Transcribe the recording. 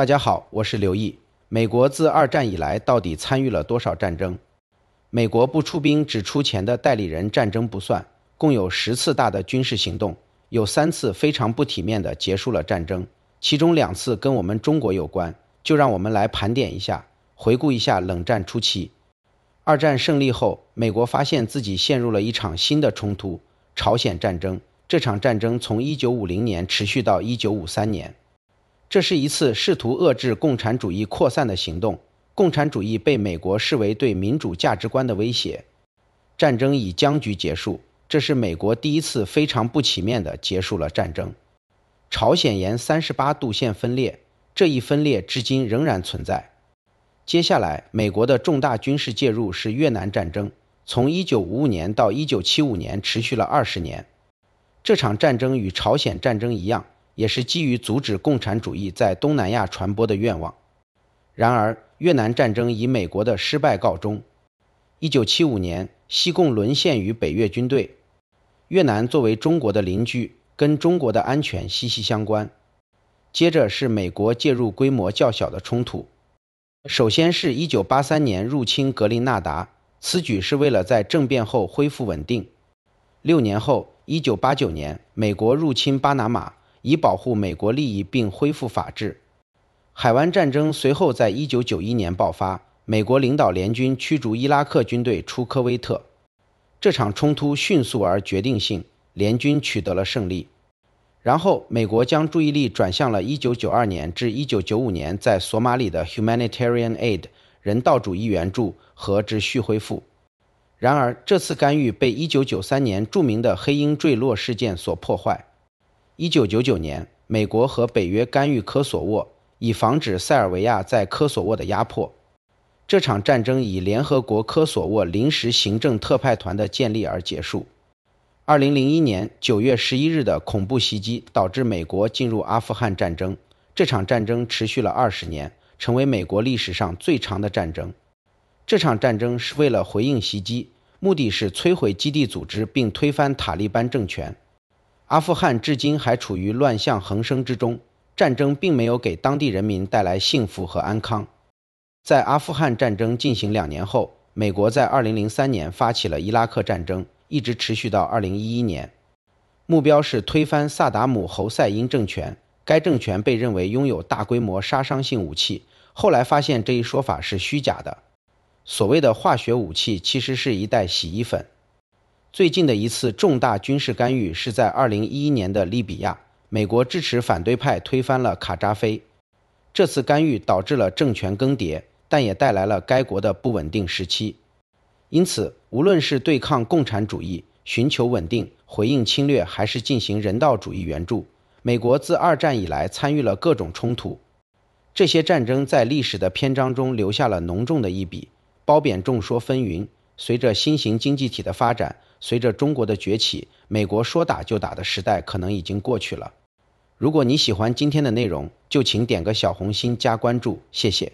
大家好，我是刘毅。美国自二战以来到底参与了多少战争？美国不出兵只出钱的代理人战争不算，共有十次大的军事行动，有三次非常不体面的结束了战争，其中两次跟我们中国有关。就让我们来盘点一下，回顾一下冷战初期。二战胜利后，美国发现自己陷入了一场新的冲突——朝鲜战争。这场战争从1950年持续到1953年。这是一次试图遏制共产主义扩散的行动。共产主义被美国视为对民主价值观的威胁。战争以僵局结束，这是美国第一次非常不起面的结束了战争。朝鲜沿三十八度线分裂，这一分裂至今仍然存在。接下来，美国的重大军事介入是越南战争，从一九五五年到一九七五年持续了二十年。这场战争与朝鲜战争一样。也是基于阻止共产主义在东南亚传播的愿望。然而，越南战争以美国的失败告终。一九七五年，西贡沦陷于北越军队。越南作为中国的邻居，跟中国的安全息息相关。接着是美国介入规模较小的冲突。首先是一九八三年入侵格林纳达，此举是为了在政变后恢复稳定。六年后，一九八九年，美国入侵巴拿马。以保护美国利益并恢复法治，海湾战争随后在一九九一年爆发，美国领导联军驱逐伊拉克军队出科威特。这场冲突迅速而决定性，联军取得了胜利。然后，美国将注意力转向了1992年至1995年在索马里的 humanitarian aid 人道主义援助和秩序恢复。然而，这次干预被1993年著名的黑鹰坠落事件所破坏。一九九九年，美国和北约干预科索沃，以防止塞尔维亚在科索沃的压迫。这场战争以联合国科索沃临时行政特派团的建立而结束。二零零一年九月十一日的恐怖袭击导致美国进入阿富汗战争。这场战争持续了二十年，成为美国历史上最长的战争。这场战争是为了回应袭击，目的是摧毁基地组织并推翻塔利班政权。阿富汗至今还处于乱象横生之中，战争并没有给当地人民带来幸福和安康。在阿富汗战争进行两年后，美国在2003年发起了伊拉克战争，一直持续到2011年，目标是推翻萨达姆·侯赛因政权。该政权被认为拥有大规模杀伤性武器，后来发现这一说法是虚假的。所谓的化学武器其实是一袋洗衣粉。最近的一次重大军事干预是在2011年的利比亚，美国支持反对派推翻了卡扎菲。这次干预导致了政权更迭，但也带来了该国的不稳定时期。因此，无论是对抗共产主义、寻求稳定、回应侵略，还是进行人道主义援助，美国自二战以来参与了各种冲突。这些战争在历史的篇章中留下了浓重的一笔，褒贬众说纷纭。随着新型经济体的发展，随着中国的崛起，美国说打就打的时代可能已经过去了。如果你喜欢今天的内容，就请点个小红心加关注，谢谢。